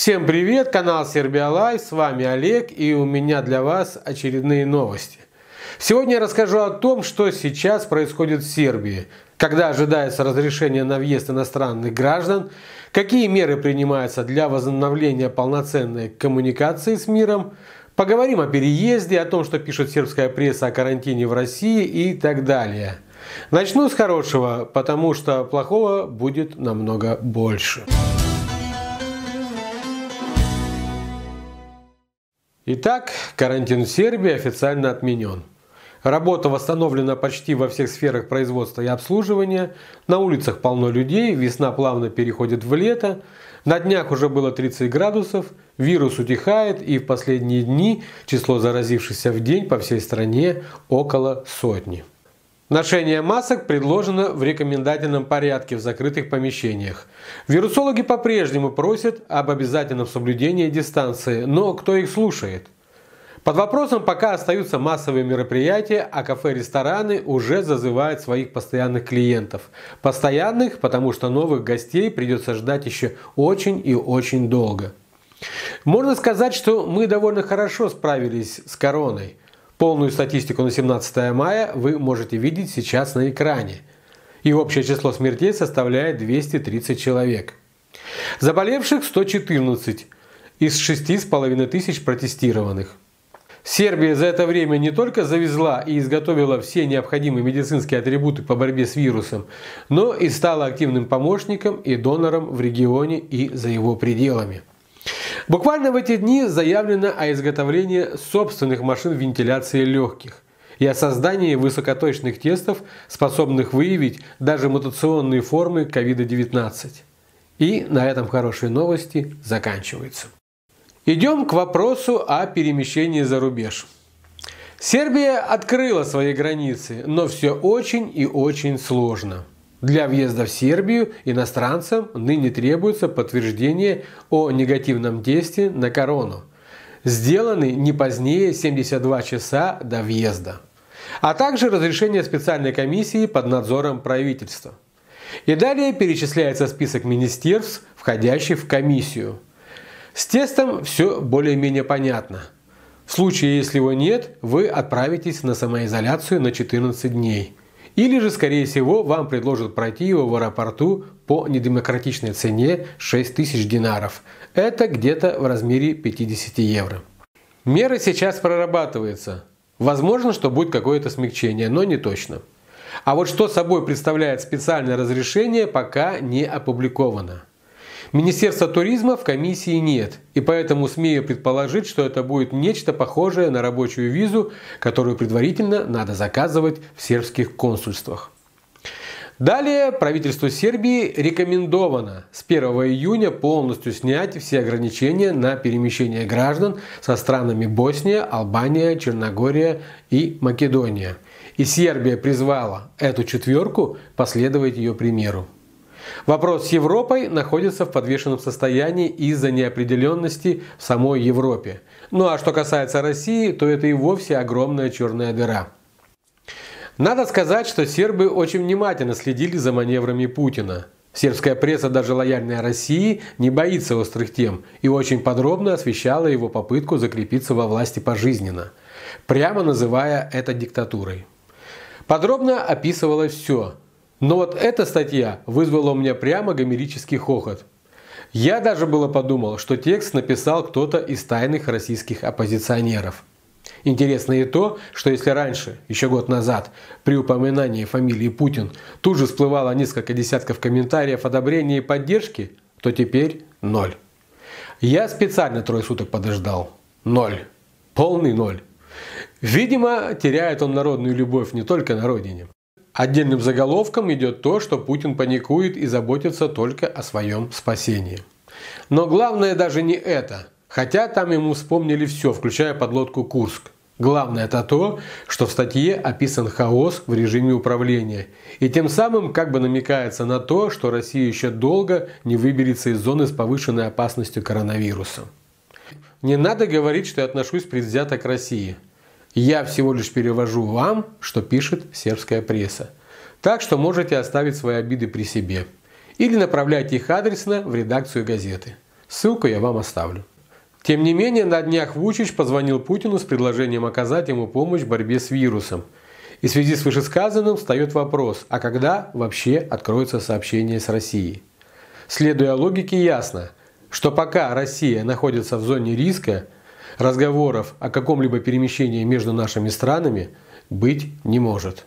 Всем привет, канал Сербия Лайв, с вами Олег и у меня для вас очередные новости. Сегодня я расскажу о том, что сейчас происходит в Сербии, когда ожидается разрешение на въезд иностранных граждан, какие меры принимаются для возобновления полноценной коммуникации с миром, поговорим о переезде, о том, что пишет сербская пресса о карантине в России и так далее. Начну с хорошего, потому что плохого будет намного больше. Итак, карантин в Сербии официально отменен. Работа восстановлена почти во всех сферах производства и обслуживания. На улицах полно людей, весна плавно переходит в лето. На днях уже было 30 градусов, вирус утихает и в последние дни число заразившихся в день по всей стране около сотни. Ношение масок предложено в рекомендательном порядке в закрытых помещениях. Вирусологи по-прежнему просят об обязательном соблюдении дистанции, но кто их слушает? Под вопросом пока остаются массовые мероприятия, а кафе-рестораны уже зазывают своих постоянных клиентов. Постоянных, потому что новых гостей придется ждать еще очень и очень долго. Можно сказать, что мы довольно хорошо справились с короной. Полную статистику на 17 мая вы можете видеть сейчас на экране. И общее число смертей составляет 230 человек. Заболевших 114 из 6,5 тысяч протестированных. Сербия за это время не только завезла и изготовила все необходимые медицинские атрибуты по борьбе с вирусом, но и стала активным помощником и донором в регионе и за его пределами. Буквально в эти дни заявлено о изготовлении собственных машин вентиляции легких и о создании высокоточных тестов, способных выявить даже мутационные формы COVID-19. И на этом хорошие новости заканчиваются. Идем к вопросу о перемещении за рубеж. Сербия открыла свои границы, но все очень и очень сложно. Для въезда в Сербию иностранцам ныне требуется подтверждение о негативном действии на корону, сделанный не позднее 72 часа до въезда, а также разрешение специальной комиссии под надзором правительства. И далее перечисляется список министерств, входящих в комиссию. С тестом все более-менее понятно. В случае, если его нет, вы отправитесь на самоизоляцию на 14 дней – или же, скорее всего, вам предложат пройти его в аэропорту по недемократичной цене 6 тысяч динаров. Это где-то в размере 50 евро. Меры сейчас прорабатываются. Возможно, что будет какое-то смягчение, но не точно. А вот что собой представляет специальное разрешение, пока не опубликовано. Министерства туризма в комиссии нет, и поэтому смею предположить, что это будет нечто похожее на рабочую визу, которую предварительно надо заказывать в сербских консульствах. Далее правительству Сербии рекомендовано с 1 июня полностью снять все ограничения на перемещение граждан со странами Босния, Албания, Черногория и Македония. И Сербия призвала эту четверку последовать ее примеру. Вопрос с Европой находится в подвешенном состоянии из-за неопределенности в самой Европе. Ну а что касается России, то это и вовсе огромная черная дыра. Надо сказать, что сербы очень внимательно следили за маневрами Путина. Сербская пресса, даже лояльная России, не боится острых тем и очень подробно освещала его попытку закрепиться во власти пожизненно, прямо называя это диктатурой. Подробно описывалось все – но вот эта статья вызвала у меня прямо гомерический хохот. Я даже было подумал, что текст написал кто-то из тайных российских оппозиционеров. Интересно и то, что если раньше, еще год назад, при упоминании фамилии Путин тут же всплывало несколько десятков комментариев одобрения и поддержки, то теперь ноль. Я специально трое суток подождал. Ноль. Полный ноль. Видимо, теряет он народную любовь не только на родине. Отдельным заголовком идет то, что Путин паникует и заботится только о своем спасении. Но главное даже не это, хотя там ему вспомнили все, включая подлодку «Курск». Главное это то, что в статье описан хаос в режиме управления. И тем самым как бы намекается на то, что Россия еще долго не выберется из зоны с повышенной опасностью коронавируса. Не надо говорить, что я отношусь предвзято к России. Я всего лишь перевожу вам, что пишет сербская пресса. Так что можете оставить свои обиды при себе. Или направляйте их адресно в редакцию газеты. Ссылку я вам оставлю. Тем не менее, на днях Вучич позвонил Путину с предложением оказать ему помощь в борьбе с вирусом. И в связи с вышесказанным встает вопрос, а когда вообще откроются сообщения с Россией? Следуя логике, ясно, что пока Россия находится в зоне риска, разговоров о каком-либо перемещении между нашими странами быть не может.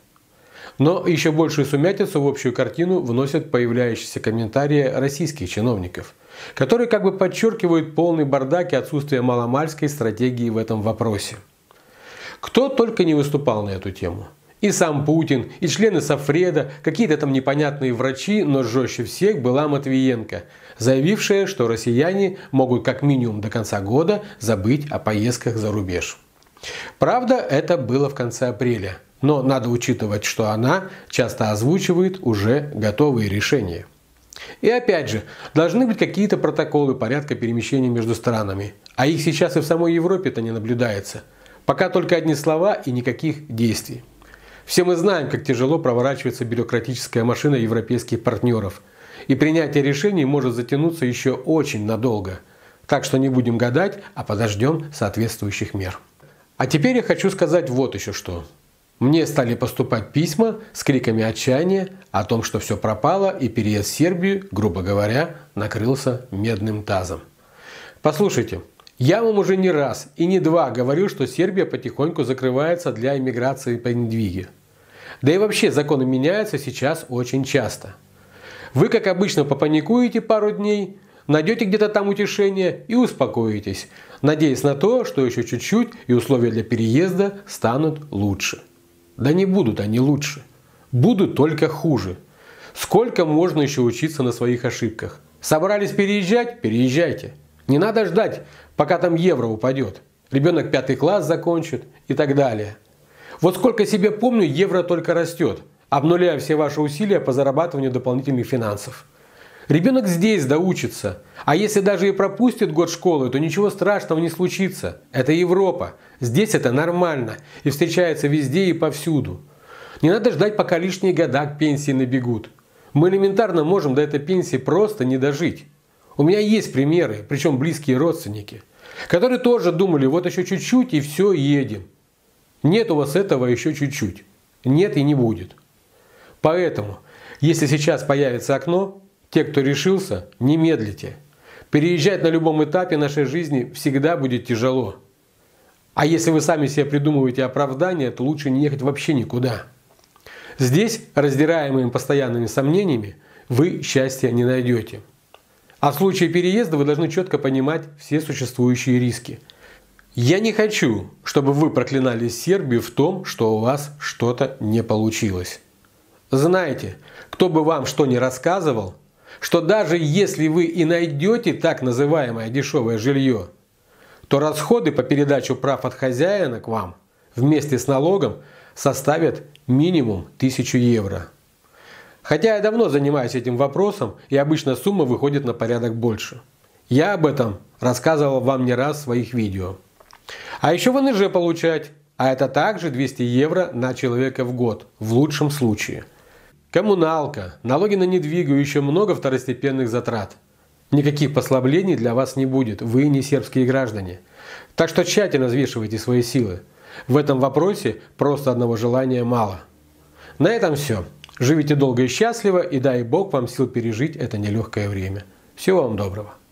Но еще большую сумятицу в общую картину вносят появляющиеся комментарии российских чиновников, которые как бы подчеркивают полный бардак и отсутствие маломальской стратегии в этом вопросе. Кто только не выступал на эту тему – и сам Путин, и члены Софреда, какие-то там непонятные врачи, но жестче всех была Матвиенко, заявившая, что россияне могут как минимум до конца года забыть о поездках за рубеж. Правда, это было в конце апреля, но надо учитывать, что она часто озвучивает уже готовые решения. И опять же, должны быть какие-то протоколы порядка перемещения между странами. А их сейчас и в самой Европе-то не наблюдается. Пока только одни слова и никаких действий. Все мы знаем, как тяжело проворачивается бюрократическая машина европейских партнеров. И принятие решений может затянуться еще очень надолго. Так что не будем гадать, а подождем соответствующих мер. А теперь я хочу сказать вот еще что. Мне стали поступать письма с криками отчаяния о том, что все пропало и переезд в Сербию, грубо говоря, накрылся медным тазом. Послушайте, я вам уже не раз и не два говорил, что Сербия потихоньку закрывается для иммиграции по недвиге. Да и вообще законы меняются сейчас очень часто. Вы, как обычно, попаникуете пару дней, найдете где-то там утешение и успокоитесь, надеясь на то, что еще чуть-чуть и условия для переезда станут лучше. Да не будут они лучше. Будут только хуже. Сколько можно еще учиться на своих ошибках? Собрались переезжать? Переезжайте. Не надо ждать, пока там евро упадет. Ребенок пятый класс закончит и так далее. Вот сколько себе помню, евро только растет, обнуляя все ваши усилия по зарабатыванию дополнительных финансов. Ребенок здесь доучится. А если даже и пропустит год школы, то ничего страшного не случится. Это Европа. Здесь это нормально. И встречается везде и повсюду. Не надо ждать, пока лишние года к пенсии набегут. Мы элементарно можем до этой пенсии просто не дожить. У меня есть примеры, причем близкие родственники, которые тоже думали, вот еще чуть-чуть и все, едем. Нет у вас этого еще чуть-чуть. Нет и не будет. Поэтому, если сейчас появится окно, те, кто решился, не медлите. Переезжать на любом этапе нашей жизни всегда будет тяжело. А если вы сами себе придумываете оправдание, то лучше не ехать вообще никуда. Здесь, раздираемые постоянными сомнениями, вы счастья не найдете. А в случае переезда вы должны четко понимать все существующие риски. Я не хочу, чтобы вы проклинали Сербию в том, что у вас что-то не получилось. Знаете, кто бы вам что ни рассказывал, что даже если вы и найдете так называемое дешевое жилье, то расходы по передаче прав от хозяина к вам вместе с налогом составят минимум 1000 евро. Хотя я давно занимаюсь этим вопросом, и обычно сумма выходит на порядок больше. Я об этом рассказывал вам не раз в своих видео. А еще ВНЖ получать, а это также 200 евро на человека в год, в лучшем случае. Коммуналка, налоги на недвигу еще много второстепенных затрат. Никаких послаблений для вас не будет, вы не сербские граждане. Так что тщательно взвешивайте свои силы. В этом вопросе просто одного желания мало. На этом все. Живите долго и счастливо, и дай Бог вам сил пережить это нелегкое время. Всего вам доброго.